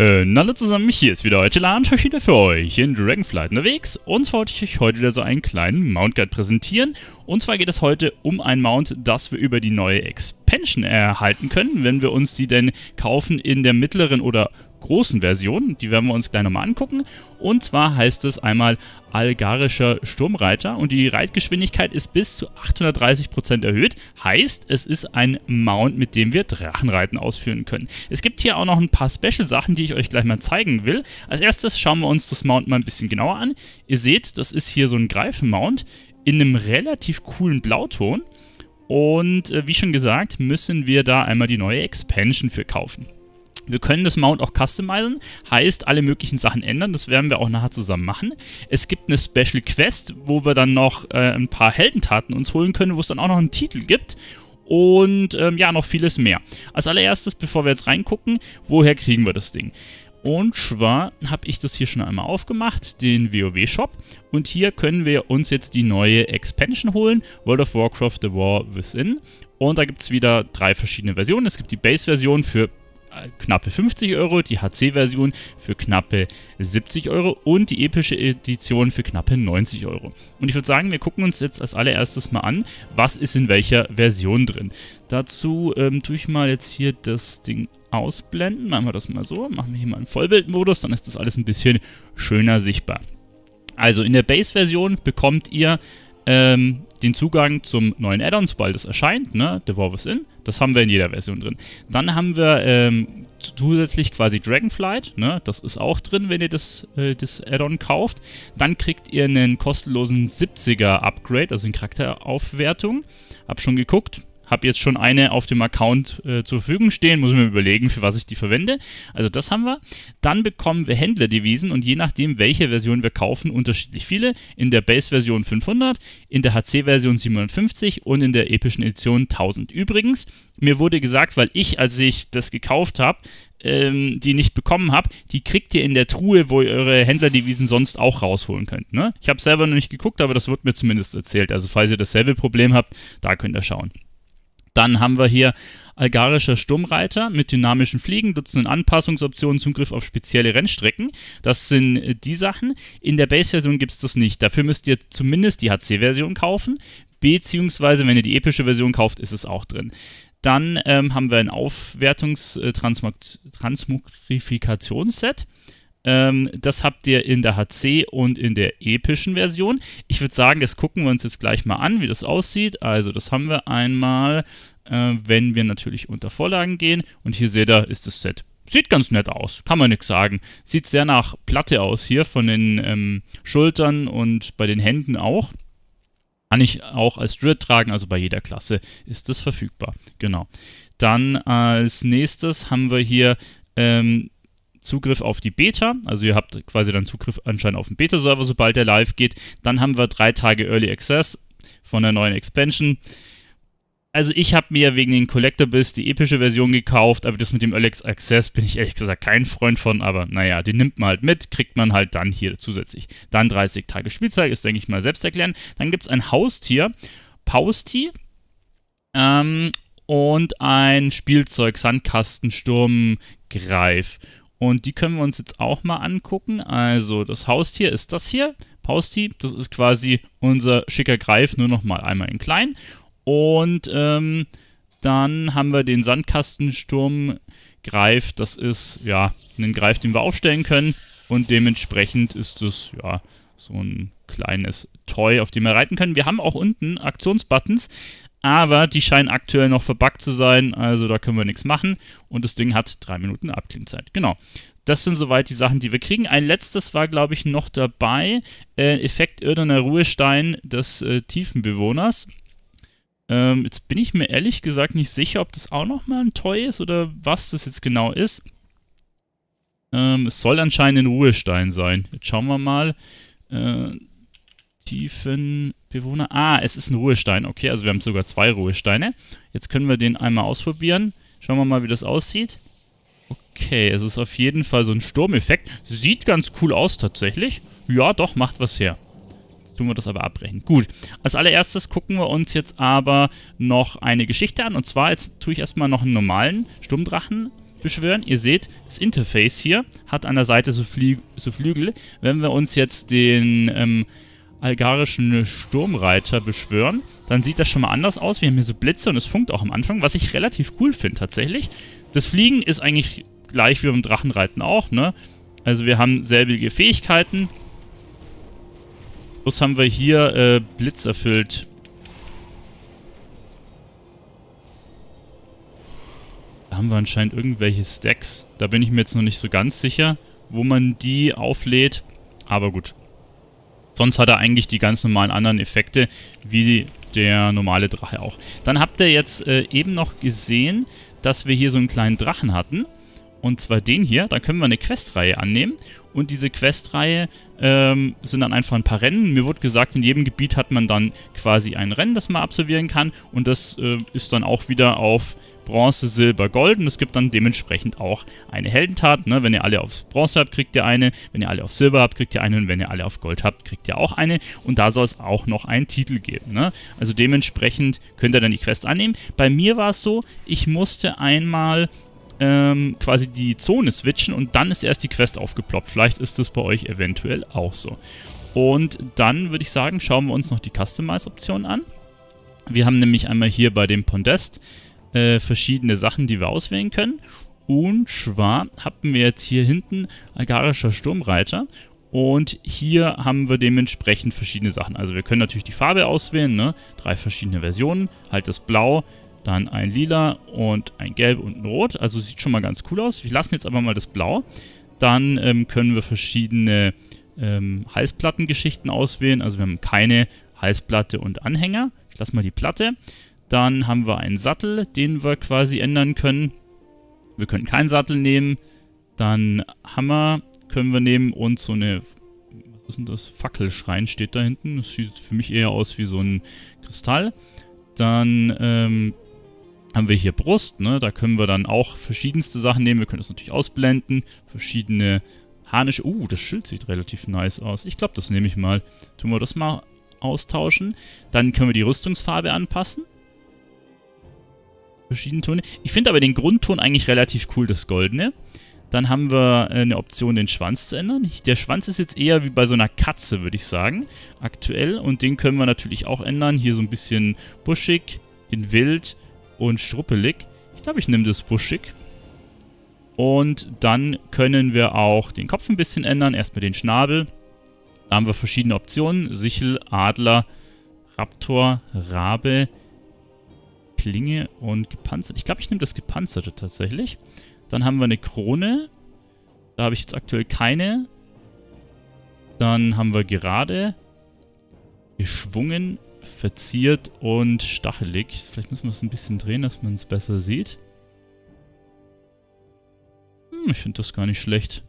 hallo äh, zusammen, hier ist wieder heute Lan wieder für euch in Dragonflight unterwegs und zwar wollte ich euch heute wieder so einen kleinen Mount Guide präsentieren und zwar geht es heute um ein Mount, das wir über die neue Expansion erhalten können, wenn wir uns die denn kaufen in der mittleren oder großen Version. Die werden wir uns gleich nochmal angucken. Und zwar heißt es einmal Algarischer Sturmreiter und die Reitgeschwindigkeit ist bis zu 830% erhöht. Heißt, es ist ein Mount, mit dem wir Drachenreiten ausführen können. Es gibt hier auch noch ein paar Special-Sachen, die ich euch gleich mal zeigen will. Als erstes schauen wir uns das Mount mal ein bisschen genauer an. Ihr seht, das ist hier so ein Greifen-Mount in einem relativ coolen Blauton. Und äh, wie schon gesagt, müssen wir da einmal die neue Expansion für kaufen. Wir können das Mount auch customizen, heißt alle möglichen Sachen ändern. Das werden wir auch nachher zusammen machen. Es gibt eine Special Quest, wo wir dann noch äh, ein paar Heldentaten uns holen können, wo es dann auch noch einen Titel gibt und ähm, ja, noch vieles mehr. Als allererstes, bevor wir jetzt reingucken, woher kriegen wir das Ding? Und zwar habe ich das hier schon einmal aufgemacht, den WoW-Shop. Und hier können wir uns jetzt die neue Expansion holen, World of Warcraft The War Within. Und da gibt es wieder drei verschiedene Versionen. Es gibt die Base-Version für knappe 50 Euro, die HC-Version für knappe 70 Euro und die epische Edition für knappe 90 Euro. Und ich würde sagen, wir gucken uns jetzt als allererstes mal an, was ist in welcher Version drin. Dazu ähm, tue ich mal jetzt hier das Ding ausblenden, machen wir das mal so, machen wir hier mal einen Vollbildmodus, dann ist das alles ein bisschen schöner sichtbar. Also in der Base-Version bekommt ihr ähm, den Zugang zum neuen Add-on, sobald es erscheint, ne, The War Within, das haben wir in jeder Version drin. Dann haben wir ähm, zusätzlich quasi Dragonflight, ne? das ist auch drin, wenn ihr das, äh, das Add-on kauft. Dann kriegt ihr einen kostenlosen 70er Upgrade, also eine Charakteraufwertung. Hab schon geguckt, habe jetzt schon eine auf dem Account äh, zur Verfügung stehen, muss mir überlegen, für was ich die verwende. Also das haben wir. Dann bekommen wir Händlerdevisen und je nachdem, welche Version wir kaufen, unterschiedlich viele. In der Base-Version 500, in der HC-Version 750 und in der epischen Edition 1000. Übrigens, mir wurde gesagt, weil ich, als ich das gekauft habe, ähm, die nicht bekommen habe, die kriegt ihr in der Truhe, wo ihr eure Händlerdevisen sonst auch rausholen könnt. Ne? Ich habe selber noch nicht geguckt, aber das wird mir zumindest erzählt. Also falls ihr dasselbe Problem habt, da könnt ihr schauen. Dann haben wir hier algarischer Sturmreiter mit dynamischen Fliegen, Dutzenden Anpassungsoptionen, Zugriff auf spezielle Rennstrecken. Das sind äh, die Sachen. In der Base-Version gibt es das nicht. Dafür müsst ihr zumindest die HC-Version kaufen, beziehungsweise wenn ihr die epische Version kauft, ist es auch drin. Dann ähm, haben wir ein Aufwertungs-Transmogrifikationsset. Äh, -Transmog ähm, das habt ihr in der HC und in der epischen Version. Ich würde sagen, das gucken wir uns jetzt gleich mal an, wie das aussieht. Also das haben wir einmal, äh, wenn wir natürlich unter Vorlagen gehen. Und hier seht ihr, ist das Set. Sieht ganz nett aus, kann man nichts sagen. Sieht sehr nach Platte aus hier von den ähm, Schultern und bei den Händen auch. Kann ich auch als Drill tragen, also bei jeder Klasse ist das verfügbar. Genau. Dann als nächstes haben wir hier ähm, Zugriff auf die Beta, also ihr habt quasi dann Zugriff anscheinend auf den Beta-Server, sobald der live geht. Dann haben wir drei Tage Early Access von der neuen Expansion. Also ich habe mir wegen den Collector Biss die epische Version gekauft, aber das mit dem Early Access bin ich ehrlich gesagt kein Freund von, aber naja, den nimmt man halt mit, kriegt man halt dann hier zusätzlich. Dann 30 Tage Spielzeit, ist denke ich mal selbst erklären. Dann gibt es ein Haustier, Pausti, ähm, und ein Spielzeug, Greif. Und die können wir uns jetzt auch mal angucken. Also das Haustier ist das hier. Pausti, das ist quasi unser schicker Greif, nur noch mal einmal in klein. Und ähm, dann haben wir den Sandkastensturmgreif. Das ist ja ein Greif, den wir aufstellen können. Und dementsprechend ist es ja so ein kleines Toy, auf dem wir reiten können. Wir haben auch unten Aktionsbuttons aber die scheinen aktuell noch verbuggt zu sein, also da können wir nichts machen. Und das Ding hat drei Minuten Abklingzeit. Genau. Das sind soweit die Sachen, die wir kriegen. Ein letztes war, glaube ich, noch dabei. Äh, Effekt Irdener Ruhestein des äh, Tiefenbewohners. Ähm, jetzt bin ich mir ehrlich gesagt nicht sicher, ob das auch nochmal ein Toy ist oder was das jetzt genau ist. Ähm, es soll anscheinend ein Ruhestein sein. Jetzt schauen wir mal. Äh, Tiefen Bewohner. Ah, es ist ein Ruhestein. Okay, also wir haben sogar zwei Ruhesteine. Jetzt können wir den einmal ausprobieren. Schauen wir mal, wie das aussieht. Okay, es ist auf jeden Fall so ein Sturmeffekt. Sieht ganz cool aus tatsächlich. Ja, doch, macht was her Jetzt tun wir das aber abbrechen. Gut, als allererstes gucken wir uns jetzt aber noch eine Geschichte an. Und zwar, jetzt tue ich erstmal noch einen normalen Sturmdrachen beschwören. Ihr seht, das Interface hier hat an der Seite so, Flü so Flügel. Wenn wir uns jetzt den ähm, algarischen Sturmreiter beschwören, dann sieht das schon mal anders aus. Wir haben hier so Blitze und es funkt auch am Anfang, was ich relativ cool finde tatsächlich. Das Fliegen ist eigentlich gleich wie beim Drachenreiten auch, ne? Also wir haben selbige Fähigkeiten. Was haben wir hier äh, Blitz erfüllt. Da haben wir anscheinend irgendwelche Stacks. Da bin ich mir jetzt noch nicht so ganz sicher, wo man die auflädt. Aber gut sonst hat er eigentlich die ganz normalen anderen Effekte, wie der normale Drache auch. Dann habt ihr jetzt äh, eben noch gesehen, dass wir hier so einen kleinen Drachen hatten. Und zwar den hier. Da können wir eine Questreihe annehmen. Und diese Questreihe ähm, sind dann einfach ein paar Rennen. Mir wurde gesagt, in jedem Gebiet hat man dann quasi ein Rennen, das man absolvieren kann. Und das äh, ist dann auch wieder auf Bronze, Silber, Gold und es gibt dann dementsprechend auch eine Heldentat. Ne? Wenn ihr alle auf Bronze habt, kriegt ihr eine. Wenn ihr alle auf Silber habt, kriegt ihr eine. Und wenn ihr alle auf Gold habt, kriegt ihr auch eine. Und da soll es auch noch einen Titel geben. Ne? Also dementsprechend könnt ihr dann die Quest annehmen. Bei mir war es so, ich musste einmal ähm, quasi die Zone switchen und dann ist erst die Quest aufgeploppt. Vielleicht ist das bei euch eventuell auch so. Und dann würde ich sagen, schauen wir uns noch die Customize-Option an. Wir haben nämlich einmal hier bei dem Pondest äh, verschiedene Sachen, die wir auswählen können. Und zwar haben wir jetzt hier hinten Agarischer Sturmreiter. Und hier haben wir dementsprechend verschiedene Sachen. Also wir können natürlich die Farbe auswählen, ne? drei verschiedene Versionen. Halt das Blau, dann ein Lila und ein Gelb und ein Rot. Also sieht schon mal ganz cool aus. Wir lassen jetzt aber mal das Blau. Dann ähm, können wir verschiedene ähm, Halsplattengeschichten auswählen. Also wir haben keine Halsplatte und Anhänger. Ich lasse mal die Platte. Dann haben wir einen Sattel, den wir quasi ändern können. Wir können keinen Sattel nehmen. Dann Hammer können wir nehmen und so eine... Was ist denn das? Fackelschrein steht da hinten. Das sieht für mich eher aus wie so ein Kristall. Dann ähm, haben wir hier Brust. Ne? Da können wir dann auch verschiedenste Sachen nehmen. Wir können das natürlich ausblenden. Verschiedene Harnische. Uh, das Schild sieht relativ nice aus. Ich glaube, das nehme ich mal. Tun wir das mal austauschen. Dann können wir die Rüstungsfarbe anpassen verschiedene Töne. Ich finde aber den Grundton eigentlich relativ cool, das Goldene. Dann haben wir äh, eine Option, den Schwanz zu ändern. Der Schwanz ist jetzt eher wie bei so einer Katze, würde ich sagen, aktuell. Und den können wir natürlich auch ändern. Hier so ein bisschen buschig, in wild und struppelig. Ich glaube, ich nehme das buschig. Und dann können wir auch den Kopf ein bisschen ändern. Erstmal den Schnabel. Da haben wir verschiedene Optionen. Sichel, Adler, Raptor, Rabe, Klinge und gepanzert. Ich glaube, ich nehme das gepanzerte tatsächlich. Dann haben wir eine Krone. Da habe ich jetzt aktuell keine. Dann haben wir gerade, geschwungen, verziert und stachelig. Vielleicht müssen wir es ein bisschen drehen, dass man es besser sieht. Hm, ich finde das gar nicht schlecht.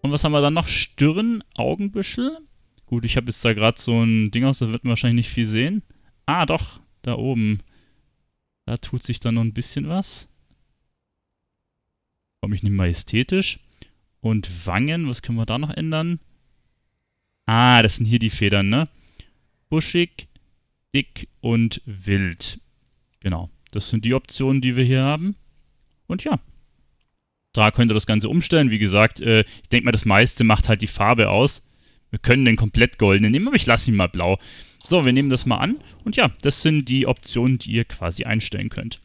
Und was haben wir dann noch? Stirn, Augenbüschel. Gut, ich habe jetzt da gerade so ein Ding aus, da wird man wahrscheinlich nicht viel sehen. Ah, doch, da oben. Da tut sich dann noch ein bisschen was. Komme ich nicht majestätisch. Und Wangen, was können wir da noch ändern? Ah, das sind hier die Federn, ne? Buschig, dick und wild. Genau, das sind die Optionen, die wir hier haben. Und ja, da könnt ihr das Ganze umstellen. Wie gesagt, äh, ich denke mal, das meiste macht halt die Farbe aus. Wir können den komplett goldenen nehmen, aber ich lasse ihn mal blau. So, wir nehmen das mal an. Und ja, das sind die Optionen, die ihr quasi einstellen könnt.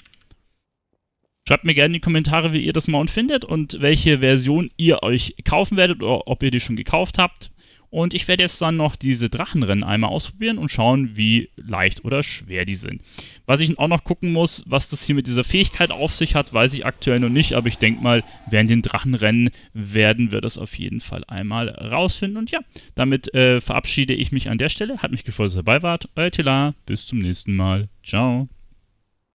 Schreibt mir gerne in die Kommentare, wie ihr das Mount findet und welche Version ihr euch kaufen werdet oder ob ihr die schon gekauft habt. Und ich werde jetzt dann noch diese Drachenrennen einmal ausprobieren und schauen, wie leicht oder schwer die sind. Was ich auch noch gucken muss, was das hier mit dieser Fähigkeit auf sich hat, weiß ich aktuell noch nicht, aber ich denke mal, während den Drachenrennen werden wir das auf jeden Fall einmal rausfinden. Und ja, damit äh, verabschiede ich mich an der Stelle. Hat mich gefreut, dass ihr dabei wart. Euer Tela, bis zum nächsten Mal. Ciao.